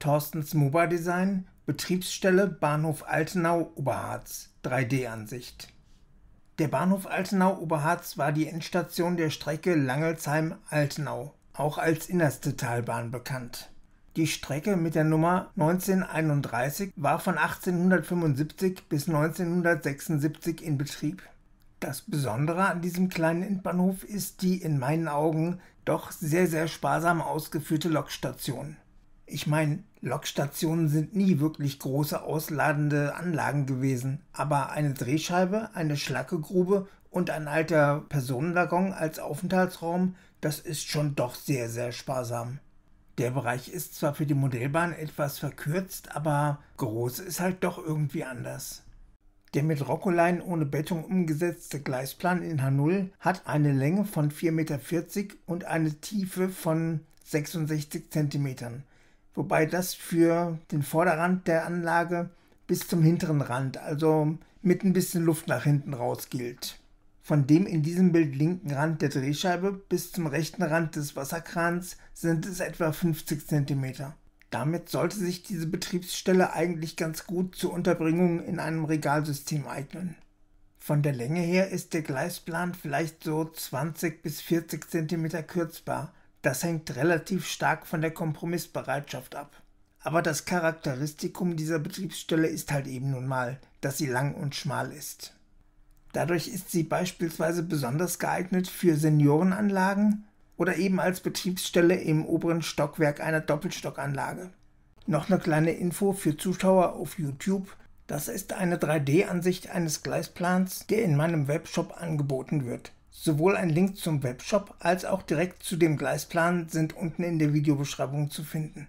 Thorstens Mobile Design, Betriebsstelle Bahnhof Altenau Oberharz, 3D-Ansicht. Der Bahnhof Altenau Oberharz war die Endstation der Strecke Langelsheim-Altenau, auch als innerste Talbahn bekannt. Die Strecke mit der Nummer 1931 war von 1875 bis 1976 in Betrieb. Das Besondere an diesem kleinen Endbahnhof ist die in meinen Augen doch sehr, sehr sparsam ausgeführte Lokstation. Ich meine, Lokstationen sind nie wirklich große ausladende Anlagen gewesen, aber eine Drehscheibe, eine Schlackegrube und ein alter Personenwaggon als Aufenthaltsraum, das ist schon doch sehr, sehr sparsam. Der Bereich ist zwar für die Modellbahn etwas verkürzt, aber groß ist halt doch irgendwie anders. Der mit Rockolein ohne Bettung umgesetzte Gleisplan in H0 hat eine Länge von 4,40 Meter und eine Tiefe von 66 Zentimetern wobei das für den Vorderrand der Anlage bis zum hinteren Rand, also mit ein bisschen Luft nach hinten raus gilt. Von dem in diesem Bild linken Rand der Drehscheibe bis zum rechten Rand des Wasserkrans sind es etwa 50 cm. Damit sollte sich diese Betriebsstelle eigentlich ganz gut zur Unterbringung in einem Regalsystem eignen. Von der Länge her ist der Gleisplan vielleicht so 20 bis 40 cm kürzbar, das hängt relativ stark von der Kompromissbereitschaft ab. Aber das Charakteristikum dieser Betriebsstelle ist halt eben nun mal, dass sie lang und schmal ist. Dadurch ist sie beispielsweise besonders geeignet für Seniorenanlagen oder eben als Betriebsstelle im oberen Stockwerk einer Doppelstockanlage. Noch eine kleine Info für Zuschauer auf YouTube. Das ist eine 3D-Ansicht eines Gleisplans, der in meinem Webshop angeboten wird. Sowohl ein Link zum Webshop als auch direkt zu dem Gleisplan sind unten in der Videobeschreibung zu finden